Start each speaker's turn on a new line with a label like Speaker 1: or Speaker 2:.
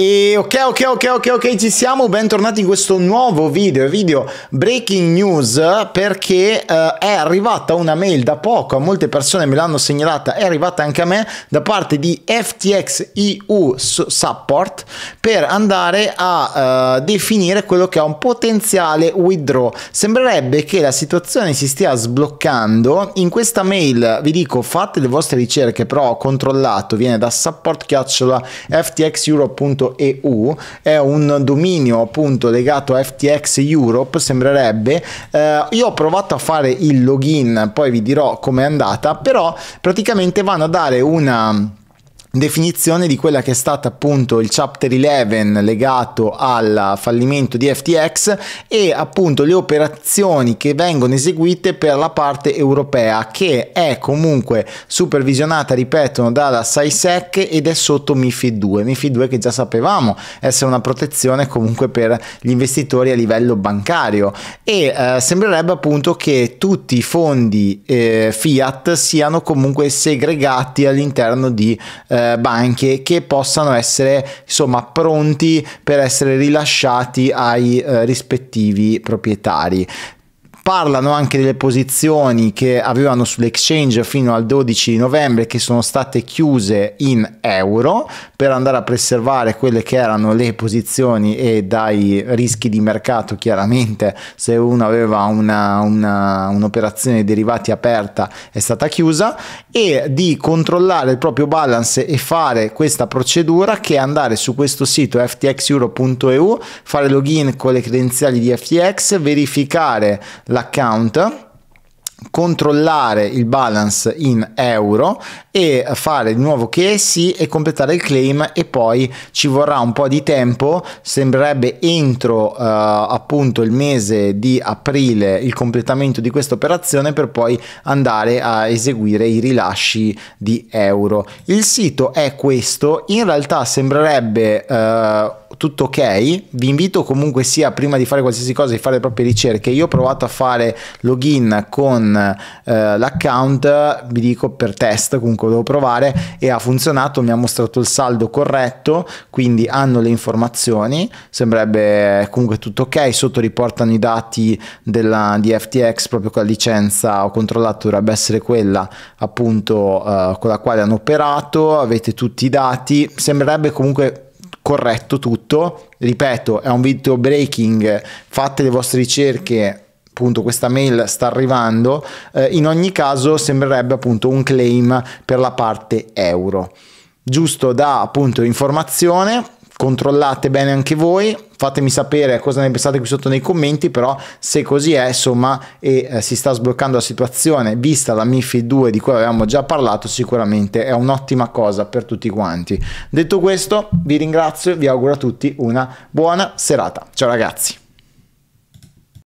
Speaker 1: E ok, ok, ok, ok, ok, ci siamo, bentornati in questo nuovo video, video breaking news perché eh, è arrivata una mail da poco, a molte persone me l'hanno segnalata, è arrivata anche a me da parte di FTX EU Support per andare a eh, definire quello che è un potenziale withdraw. Sembrerebbe che la situazione si stia sbloccando, in questa mail vi dico fate le vostre ricerche, però ho controllato, viene da support .eu è un dominio appunto legato a FTX Europe sembrerebbe eh, io ho provato a fare il login poi vi dirò com'è andata però praticamente vanno a dare una definizione di quella che è stata appunto il chapter 11 legato al fallimento di FTX e appunto le operazioni che vengono eseguite per la parte europea che è comunque supervisionata ripetono dalla SISEC ed è sotto MIFID 2 MIFID 2 che già sapevamo essere una protezione comunque per gli investitori a livello bancario e eh, sembrerebbe appunto che tutti i fondi eh, fiat siano comunque segregati all'interno di eh, eh, banche che possano essere insomma pronti per essere rilasciati ai eh, rispettivi proprietari parlano anche delle posizioni che avevano sull'exchange fino al 12 di novembre che sono state chiuse in euro per andare a preservare quelle che erano le posizioni e dai rischi di mercato chiaramente se uno aveva una, una, un'operazione derivati aperta è stata chiusa e di controllare il proprio balance e fare questa procedura che è andare su questo sito ftxeuro.eu fare login con le credenziali di FTX verificare la l'account controllare il balance in euro e fare di nuovo che sì e completare il claim e poi ci vorrà un po' di tempo sembrerebbe entro eh, appunto il mese di aprile il completamento di questa operazione per poi andare a eseguire i rilasci di euro il sito è questo in realtà sembrerebbe eh, tutto ok, vi invito comunque sia prima di fare qualsiasi cosa di fare le proprie ricerche. Io ho provato a fare login con eh, l'account, vi dico per test, comunque devo provare e ha funzionato, mi ha mostrato il saldo corretto, quindi hanno le informazioni, sembrerebbe comunque tutto ok, sotto riportano i dati della, di FTX proprio con la licenza, ho controllato dovrebbe essere quella appunto eh, con la quale hanno operato, avete tutti i dati, sembrerebbe comunque corretto tutto. Ripeto, è un video breaking, fate le vostre ricerche appunto questa mail sta arrivando, eh, in ogni caso sembrerebbe appunto un claim per la parte euro. Giusto da appunto informazione, controllate bene anche voi fatemi sapere cosa ne pensate qui sotto nei commenti però se così è insomma e eh, si sta sbloccando la situazione vista la MIFI 2 di cui avevamo già parlato sicuramente è un'ottima cosa per tutti quanti detto questo vi ringrazio e vi auguro a tutti una buona serata ciao ragazzi